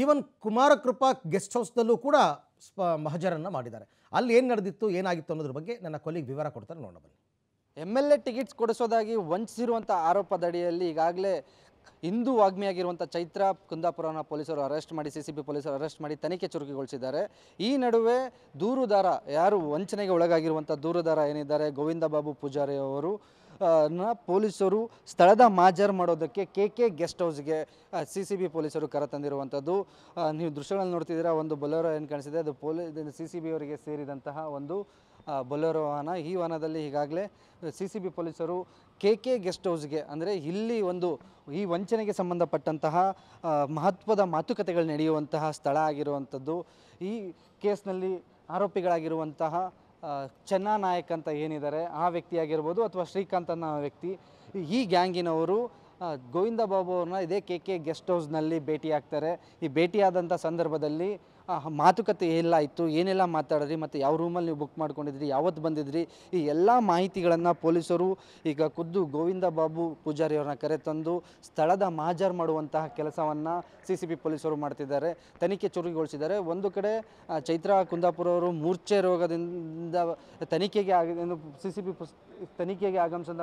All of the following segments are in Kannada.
ಈವನ್ ಕುಮಾರ ಕೃಪಾ ಗೆಸ್ಟ್ ಹೌಸ್ನಲ್ಲೂ ಕೂಡ ಸ್ಪ ಮಹಜರನ್ನು ಮಾಡಿದ್ದಾರೆ ಅಲ್ಲಿ ಏನು ನಡೆದಿತ್ತು ಏನಾಗಿತ್ತು ಅನ್ನೋದ್ರ ಬಗ್ಗೆ ನನ್ನ ಕೊಲೆಗೆ ವಿವರ ಕೊಡ್ತಾರೆ ನೋಡೋಣ ಬನ್ನಿ ಎಮ್ ಎಲ್ ಎ ಟಿಕೆಟ್ಸ್ ಕೊಡಿಸೋದಾಗಿ ವಂಚಿಸಿರುವಂಥ ಆರೋಪದಡಿಯಲ್ಲಿ ಈಗಾಗಲೇ ಹಿಂದೂ ವಾಗ್ಮಿಯಾಗಿರುವಂಥ ಚೈತ್ರ ಕುಂದಾಪುರನ ಪೊಲೀಸರು ಅರೆಸ್ಟ್ ಮಾಡಿ ಸಿ ಸಿ ಬಿ ಪೊಲೀಸರು ಅರೆಸ್ಟ್ ಮಾಡಿ ತನಿಖೆ ಚುರುಕುಗೊಳಿಸಿದ್ದಾರೆ ಈ ನಡುವೆ ದೂರುದಾರ ಯಾರು ವಂಚನೆಗೆ ಒಳಗಾಗಿರುವಂಥ ದೂರುದಾರ ಏನಿದ್ದಾರೆ ಗೋವಿಂದ ಬಾಬು ಪೂಜಾರಿ ಅವರು ನ ಪೊಲೀಸರು ಸ್ಥಳದ ಮಾಜರ್ ಮಾಡೋದಕ್ಕೆ ಕೆ ಕೆ ಗೆಸ್ಟ್ ಹೌಸ್ಗೆ ಸಿ ಸಿ ಬಿ ಪೊಲೀಸರು ಕರೆತಂದಿರುವಂಥದ್ದು ನೀವು ದೃಶ್ಯಗಳನ್ನು ನೋಡ್ತಿದ್ದೀರಾ ಒಂದು ಬೊಲೋರೋ ಏನು ಕಾಣಿಸಿದೆ ಅದು ಪೊಲೀಸ್ ಸಿ ಸಿ ಬಿ ಅವರಿಗೆ ಸೇರಿದಂತಹ ಒಂದು ಬೊಲೋರೋ ವಾಹನ ಈ ವಾಹನದಲ್ಲಿ ಈಗಾಗಲೇ ಸಿ ಸಿ ಬಿ ಪೊಲೀಸರು ಕೆ ಕೆ ಗೆಸ್ಟ್ ಹೌಸ್ಗೆ ಅಂದರೆ ಇಲ್ಲಿ ಒಂದು ಈ ವಂಚನೆಗೆ ಸಂಬಂಧಪಟ್ಟಂತಹ ಮಹತ್ವದ ಮಾತುಕತೆಗಳು ನಡೆಯುವಂತಹ ಸ್ಥಳ ಆಗಿರುವಂಥದ್ದು ಈ ಕೇಸ್ನಲ್ಲಿ ಆರೋಪಿಗಳಾಗಿರುವಂತಹ ಚೆನ್ನ ನಾಯಕ್ ಅಂತ ಏನಿದ್ದಾರೆ ಆ ವ್ಯಕ್ತಿಯಾಗಿರ್ಬೋದು ಅಥವಾ ಶ್ರೀಕಾಂತ್ ಅನ್ನೋ ವ್ಯಕ್ತಿ ಈ ಗ್ಯಾಂಗಿನವರು ಗೋವಿಂದ ಬಾಬು ಅವ್ರನ್ನ ಇದೇ ಕೆ ಕೆ ಗೆಸ್ಟ್ ಹೌಸ್ನಲ್ಲಿ ಭೇಟಿಯಾಗ್ತಾರೆ ಈ ಭೇಟಿಯಾದಂಥ ಸಂದರ್ಭದಲ್ಲಿ ಮಾತುಕತೆ ಎಲ್ಲ ಇತ್ತು ಏನೆಲ್ಲ ಮಾತಾಡಿದ್ರಿ ಮತ್ತು ಯಾವ ರೂಮಲ್ಲಿ ನೀವು ಬುಕ್ ಮಾಡ್ಕೊಂಡಿದ್ರಿ ಯಾವತ್ತು ಬಂದಿದ್ರಿ ಈ ಎಲ್ಲ ಮಾಹಿತಿಗಳನ್ನು ಪೊಲೀಸರು ಈಗ ಖುದ್ದು ಗೋವಿಂದ ಬಾಬು ಪೂಜಾರಿ ಕರೆ ತಂದು ಸ್ಥಳದ ಮಾಜರ್ ಮಾಡುವಂತಹ ಕೆಲಸವನ್ನು ಸಿ ಸಿ ಪಿ ಪೊಲೀಸರು ಮಾಡ್ತಿದ್ದಾರೆ ತನಿಖೆ ಚುರುಕುಗೊಳಿಸಿದ್ದಾರೆ ಒಂದು ಕಡೆ ಚೈತ್ರ ಕುಂದಾಪುರ ಅವರು ಮೂರ್ಛೆ ರೋಗದಿಂದ ತನಿಖೆಗೆ ಆಗ ಸಿ ಸಿ ಬಿ ತನಿಖೆಗೆ ಆಗಮಿಸಿದ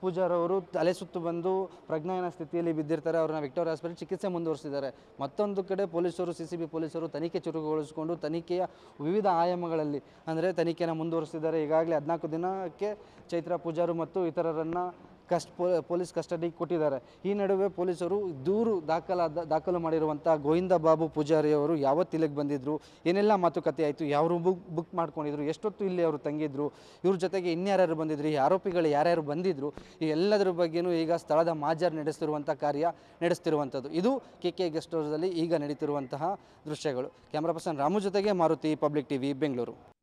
ಪೂಜಾರವರು ತಲೆ ಸುತ್ತು ಬಂದು ಪ್ರಜ್ಞಾನ ಸ್ಥಿತಿಯಲ್ಲಿ ಬಿದ್ದಿರ್ತಾರೆ ಅವ್ರನ್ನ ವಿಕ್ಟೋರಿಯಾ ಆಸ್ಪತ್ರೆ ಚಿಕಿತ್ಸೆ ಮುಂದುವರಿಸಿದ್ದಾರೆ ಮತ್ತೊಂದು ಕಡೆ ಪೊಲೀಸರು ಸಿ ಸಿ ಬಿ ಪೊಲೀಸರು ತನಿಖೆ ಚುರುಕುಗೊಳಿಸಿಕೊಂಡು ತನಿಖೆಯ ವಿವಿಧ ಆಯಾಮಗಳಲ್ಲಿ ಅಂದರೆ ತನಿಖೆಯನ್ನು ಮುಂದುವರಿಸಿದ್ದಾರೆ ಈಗಾಗಲೇ ಹದಿನಾಲ್ಕು ದಿನಕ್ಕೆ ಚೈತ್ರ ಪೂಜಾರು ಮತ್ತು ಇತರರನ್ನು ಕಸ್ಟ್ ಪೊಲೀಸ್ ಕಸ್ಟಡಿಗೆ ಕೊಟ್ಟಿದ್ದಾರೆ ಈ ನಡುವೆ ಪೊಲೀಸರು ದೂರು ದಾಖಲಾದ ದಾಖಲು ಮಾಡಿರುವಂಥ ಗೋವಿಂದ ಬಾಬು ಪೂಜಾರಿಯವರು ಅವರು ಯಾವತ್ತು ಇಲ್ಲಿಗೆ ಬಂದಿದ್ದರು ಏನೆಲ್ಲ ಮಾತುಕತೆ ಆಯಿತು ಯಾರು ಬುಕ್ ಬುಕ್ ಮಾಡ್ಕೊಂಡಿದ್ರು ಎಷ್ಟೊತ್ತು ಇಲ್ಲಿ ಅವರು ತಂಗಿದ್ರು ಇವ್ರ ಜೊತೆಗೆ ಇನ್ಯಾರ್ಯಾರು ಬಂದಿದ್ರು ಈ ಆರೋಪಿಗಳು ಯಾರ್ಯಾರು ಬಂದಿದ್ರು ಈ ಎಲ್ಲದರ ಬಗ್ಗೆಯೂ ಈಗ ಸ್ಥಳದ ಮಾಜರ್ ನಡೆಸ್ತಿರುವಂಥ ಕಾರ್ಯ ನಡೆಸ್ತಿರುವಂಥದ್ದು ಇದು ಕೆ ಕೆ ಗೆಸ್ಟ್ ಹೌಸಲ್ಲಿ ಈಗ ನಡೀತಿರುವಂತಹ ದೃಶ್ಯಗಳು ಕ್ಯಾಮ್ರಾ ಪರ್ಸನ್ ರಾಮು ಜೊತೆಗೆ ಮಾರುತಿ ಪಬ್ಲಿಕ್ ಟಿವಿ ಬೆಂಗಳೂರು